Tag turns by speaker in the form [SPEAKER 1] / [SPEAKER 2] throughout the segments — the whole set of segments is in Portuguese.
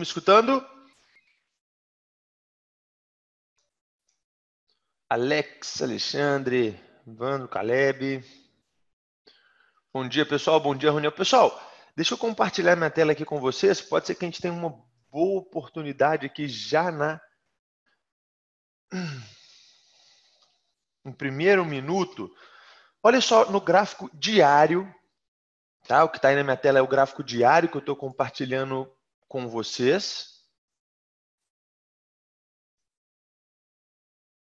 [SPEAKER 1] me escutando? Alex, Alexandre, Vando, Caleb. Bom dia, pessoal. Bom dia, reunião. Pessoal, deixa eu compartilhar minha tela aqui com vocês. Pode ser que a gente tenha uma boa oportunidade aqui já na. um primeiro minuto. Olha só no gráfico diário. Tá? O que está aí na minha tela é o gráfico diário que eu estou compartilhando com
[SPEAKER 2] vocês.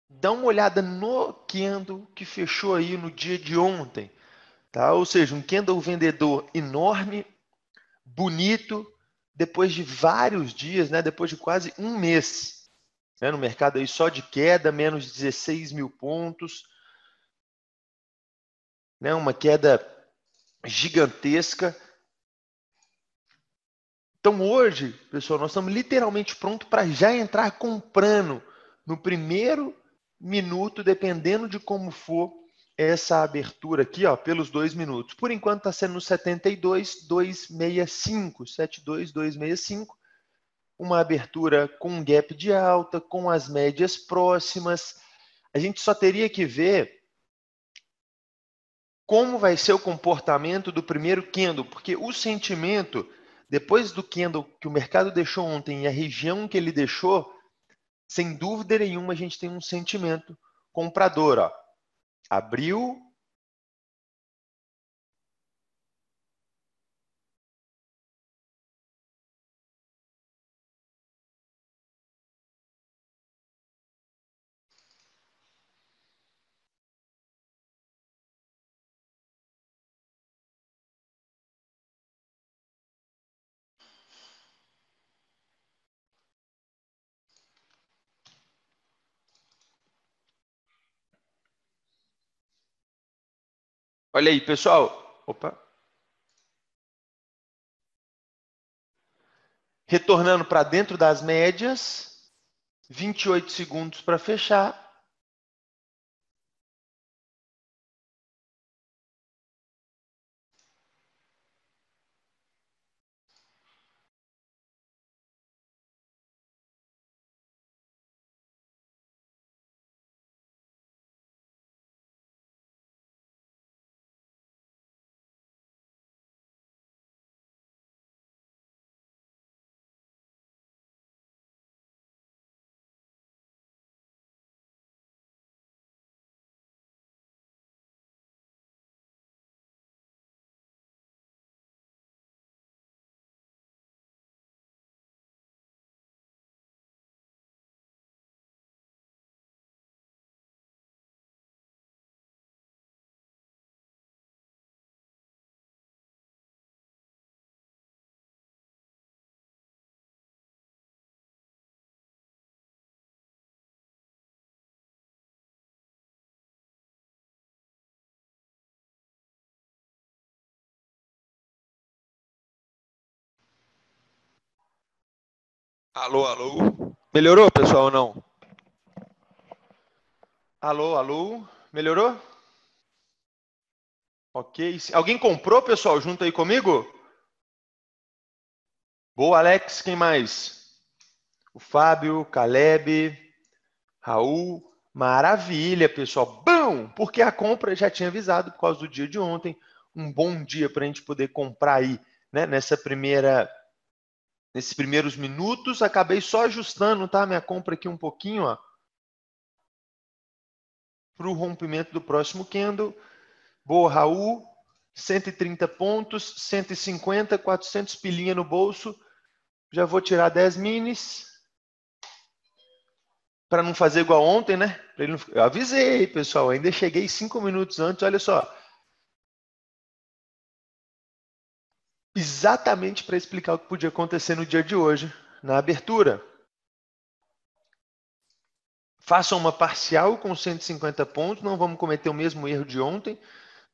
[SPEAKER 2] Dá
[SPEAKER 1] uma olhada no Kendo que fechou aí no dia de ontem. Tá? Ou seja, um Kendo vendedor enorme, bonito, depois de vários dias, né? depois de quase um mês. Né? No mercado aí só de queda, menos 16 mil pontos. Né? Uma queda gigantesca. Então hoje, pessoal, nós estamos literalmente prontos para já entrar comprando no primeiro minuto, dependendo de como for essa abertura aqui, ó, pelos dois minutos. Por enquanto está sendo 72, 265, 72, 265. Uma abertura com um gap de alta, com as médias próximas. A gente só teria que ver como vai ser o comportamento do primeiro candle, porque o sentimento depois do candle que o mercado deixou ontem e a região que ele deixou, sem dúvida nenhuma a gente tem um sentimento comprador. Ó. Abriu
[SPEAKER 2] Olha aí, pessoal.
[SPEAKER 1] Opa. Retornando para dentro das médias, 28 segundos para fechar. Alô, alô. Melhorou, pessoal, ou não? Alô, alô. Melhorou? Ok. Alguém comprou, pessoal, junto aí comigo? Boa, Alex. Quem mais? O Fábio, Caleb, Raul. Maravilha, pessoal. Bom, porque a compra já tinha avisado por causa do dia de ontem. Um bom dia para a gente poder comprar aí, né? Nessa primeira nesses primeiros minutos. Acabei só ajustando tá, minha compra aqui um pouquinho para o rompimento do próximo candle. Boa, Raul. 130 pontos, 150, 400 pilinha no bolso. Já vou tirar 10 minis. Para não fazer igual ontem, né? Não... Eu avisei, pessoal. Ainda cheguei 5 minutos antes. Olha só. exatamente para explicar o que podia acontecer no dia de hoje, na abertura. Façam uma parcial com 150 pontos, não vamos cometer o mesmo erro de ontem,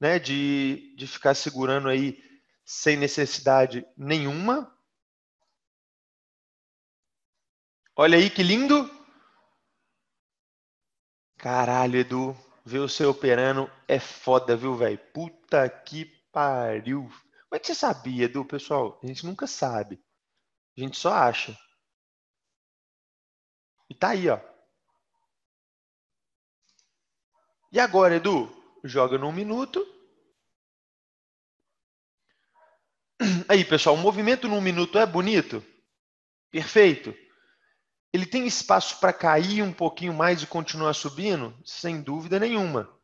[SPEAKER 1] né, de, de ficar segurando aí sem necessidade nenhuma. Olha aí que lindo! Caralho, Edu, ver o seu operando é foda, viu, velho? Puta que pariu. Como é que você sabia, Edu, pessoal? A gente nunca sabe. A gente só acha. E tá aí, ó. E agora, Edu? Joga num minuto. Aí, pessoal, o movimento num minuto é bonito? Perfeito. Ele tem espaço para cair um pouquinho mais e continuar subindo? Sem dúvida nenhuma.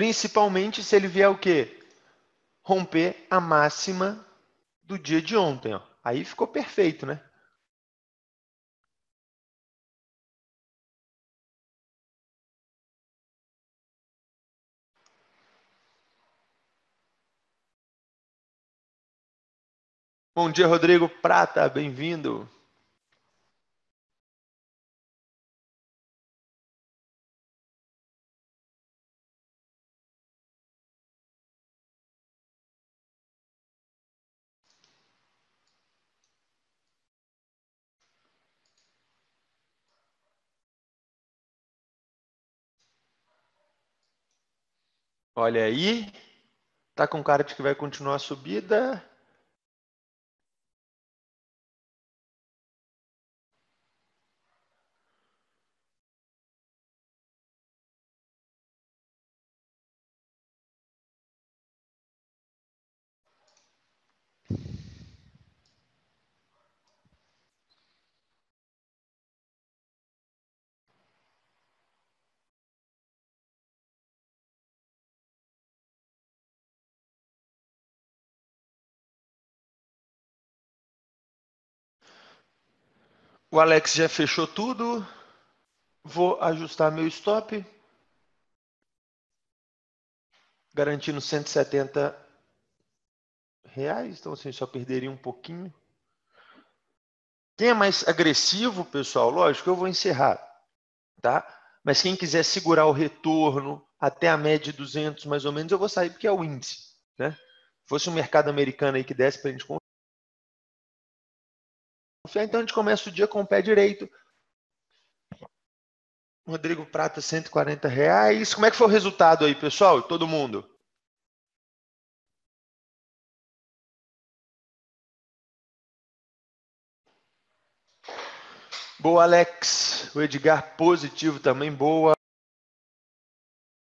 [SPEAKER 1] Principalmente se ele vier o quê? Romper a máxima do dia de ontem. Ó. Aí ficou perfeito, né?
[SPEAKER 2] Bom dia, Rodrigo Prata, bem-vindo.
[SPEAKER 1] Olha aí. Tá com cara de que vai continuar a subida. O Alex já fechou tudo. Vou ajustar meu stop. Garantindo 170 reais. Então, assim, só perderia um pouquinho. Quem é mais agressivo, pessoal, lógico, eu vou encerrar. Tá? Mas quem quiser segurar o retorno até a média de 200, mais ou menos, eu vou sair, porque é o índice. Né? Se fosse um mercado americano aí que desse para a gente então a gente começa o dia com o pé direito. Rodrigo Prata, 140 reais. Como é que foi o resultado aí, pessoal? Todo mundo?
[SPEAKER 2] Boa, Alex. O Edgar positivo também, boa.